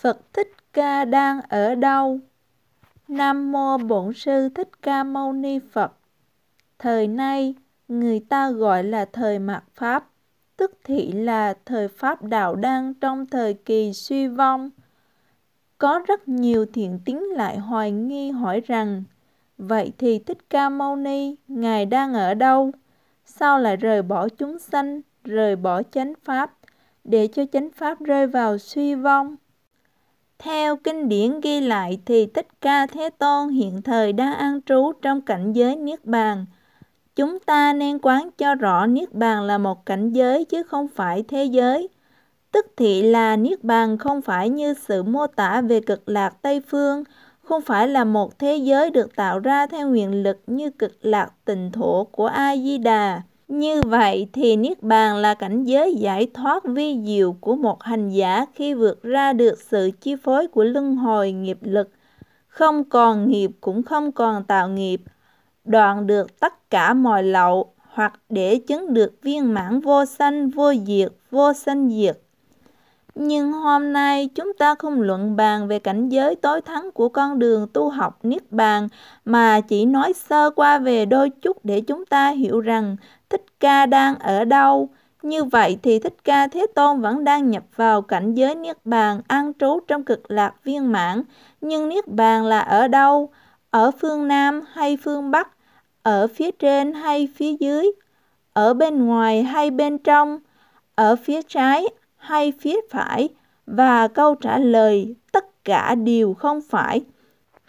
Phật Thích Ca đang ở đâu? Nam Mô Bổn Sư Thích Ca Mâu Ni Phật Thời nay, người ta gọi là thời mạt Pháp, tức thị là thời Pháp đạo đang trong thời kỳ suy vong. Có rất nhiều thiện tín lại hoài nghi hỏi rằng, vậy thì Thích Ca Mâu Ni, Ngài đang ở đâu? Sao lại rời bỏ chúng sanh, rời bỏ chánh Pháp, để cho chánh Pháp rơi vào suy vong? Theo kinh điển ghi lại thì Thích Ca Thế Tôn hiện thời đang an trú trong cảnh giới Niết Bàn. Chúng ta nên quán cho rõ Niết Bàn là một cảnh giới chứ không phải thế giới. Tức thị là Niết Bàn không phải như sự mô tả về cực lạc Tây Phương, không phải là một thế giới được tạo ra theo nguyện lực như cực lạc tình thổ của A-di-đà. Như vậy thì Niết Bàn là cảnh giới giải thoát vi diệu của một hành giả khi vượt ra được sự chi phối của luân hồi nghiệp lực, không còn nghiệp cũng không còn tạo nghiệp, đoạn được tất cả mọi lậu hoặc để chứng được viên mãn vô sanh vô diệt, vô sanh diệt. Nhưng hôm nay chúng ta không luận bàn về cảnh giới tối thắng của con đường tu học Niết Bàn mà chỉ nói sơ qua về đôi chút để chúng ta hiểu rằng Thích Ca đang ở đâu? Như vậy thì Thích Ca Thế Tôn vẫn đang nhập vào cảnh giới Niết Bàn an trú trong cực lạc viên mãn. Nhưng Niết Bàn là ở đâu? Ở phương Nam hay phương Bắc? Ở phía trên hay phía dưới? Ở bên ngoài hay bên trong? Ở phía trái hay phía phải? Và câu trả lời tất cả đều không phải.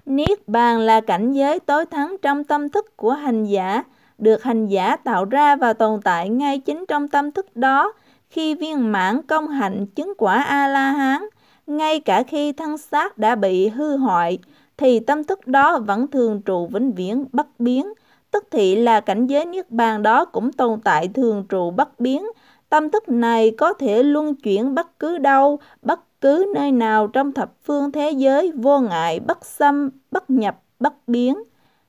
Niết Bàn là cảnh giới tối thắng trong tâm thức của hành giả – được hành giả tạo ra và tồn tại ngay chính trong tâm thức đó khi viên mãn công hạnh chứng quả A-la-hán. Ngay cả khi thân xác đã bị hư hoại, thì tâm thức đó vẫn thường trụ vĩnh viễn bất biến. Tức thị là cảnh giới niết bàn đó cũng tồn tại thường trụ bất biến. Tâm thức này có thể luân chuyển bất cứ đâu, bất cứ nơi nào trong thập phương thế giới vô ngại, bất xâm, bất nhập, bất biến.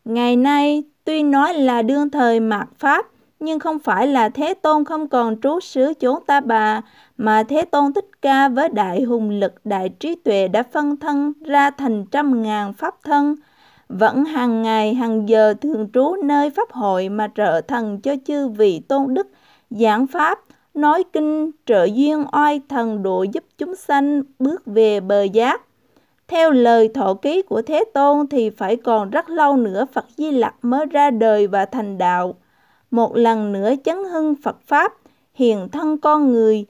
Ngày nay, Tuy nói là đương thời mạt Pháp, nhưng không phải là Thế Tôn không còn trú xứ chốn ta bà, mà Thế Tôn Thích Ca với đại hùng lực đại trí tuệ đã phân thân ra thành trăm ngàn pháp thân, vẫn hàng ngày hàng giờ thường trú nơi pháp hội mà trợ thần cho chư vị tôn đức, giảng pháp, nói kinh, trợ duyên oai thần độ giúp chúng sanh bước về bờ giác. Theo lời thọ ký của Thế Tôn thì phải còn rất lâu nữa Phật Di Lặc mới ra đời và thành đạo. Một lần nữa chấn hưng Phật Pháp, hiền thân con người.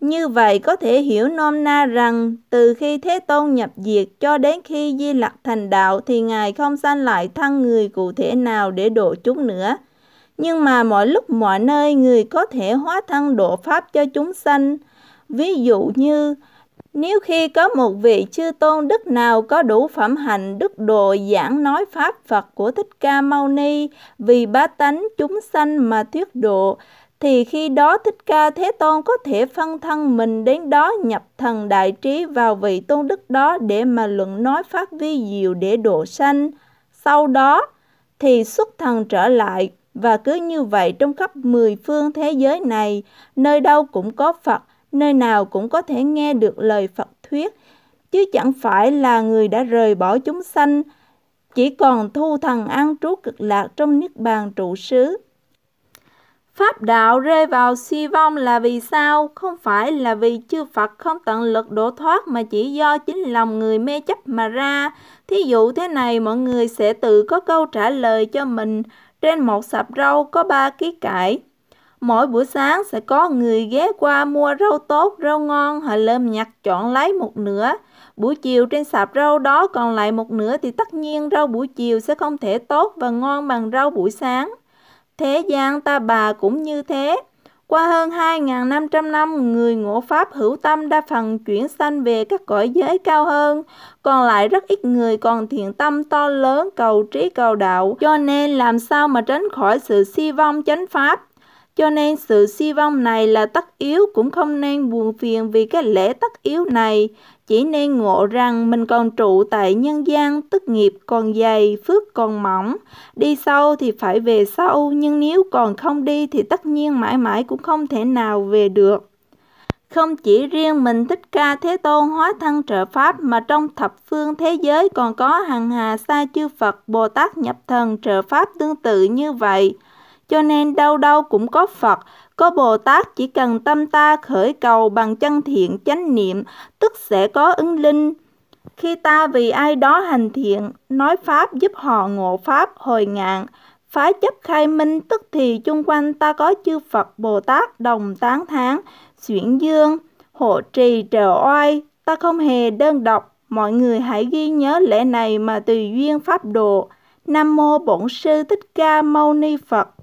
Như vậy có thể hiểu nôm na rằng từ khi Thế Tôn nhập diệt cho đến khi Di Lặc thành đạo thì Ngài không sanh lại thân người cụ thể nào để độ chúng nữa. Nhưng mà mọi lúc mọi nơi người có thể hóa thân độ Pháp cho chúng sanh. Ví dụ như nếu khi có một vị chư tôn đức nào có đủ phẩm hạnh đức độ giảng nói pháp Phật của Thích Ca Mâu Ni vì ba tánh chúng sanh mà thuyết độ, thì khi đó Thích Ca Thế Tôn có thể phân thân mình đến đó nhập thần đại trí vào vị tôn đức đó để mà luận nói pháp vi diệu để độ sanh. Sau đó thì xuất thần trở lại và cứ như vậy trong khắp mười phương thế giới này, nơi đâu cũng có Phật, nơi nào cũng có thể nghe được lời Phật thuyết, chứ chẳng phải là người đã rời bỏ chúng sanh, chỉ còn thu thần an trú cực lạc trong niết bàn trụ xứ. Pháp đạo rơi vào suy vong là vì sao? Không phải là vì chư Phật không tận lực độ thoát mà chỉ do chính lòng người mê chấp mà ra. Thí dụ thế này mọi người sẽ tự có câu trả lời cho mình. Trên một sạp rau có ba ký cải. Mỗi buổi sáng sẽ có người ghé qua mua rau tốt, rau ngon, họ lơm nhặt chọn lấy một nửa. Buổi chiều trên sạp rau đó còn lại một nửa thì tất nhiên rau buổi chiều sẽ không thể tốt và ngon bằng rau buổi sáng. Thế gian ta bà cũng như thế. Qua hơn 2.500 năm, người ngộ Pháp hữu tâm đa phần chuyển sanh về các cõi giới cao hơn, còn lại rất ít người còn thiện tâm to lớn cầu trí cầu đạo, cho nên làm sao mà tránh khỏi sự si vong chánh Pháp. Cho nên sự si vong này là tất yếu cũng không nên buồn phiền vì cái lễ tất yếu này, chỉ nên ngộ rằng mình còn trụ tại nhân gian, tức nghiệp còn dày, phước còn mỏng. Đi sâu thì phải về sâu, nhưng nếu còn không đi thì tất nhiên mãi mãi cũng không thể nào về được. Không chỉ riêng mình Thích Ca Thế Tôn hóa thân trợ Pháp mà trong thập phương thế giới còn có hàng hà sa chư Phật, Bồ Tát nhập thần trợ Pháp tương tự như vậy cho nên đâu đâu cũng có Phật, có Bồ Tát chỉ cần tâm ta khởi cầu bằng chân thiện chánh niệm, tức sẽ có ứng linh. Khi ta vì ai đó hành thiện, nói Pháp giúp họ ngộ Pháp hồi ngạn, phá chấp khai minh tức thì chung quanh ta có chư Phật Bồ Tát đồng tán tháng, xuyển dương, hộ trì trợ oai, ta không hề đơn độc, mọi người hãy ghi nhớ lễ này mà tùy duyên pháp độ. Nam mô Bổn sư Thích Ca Mâu Ni Phật.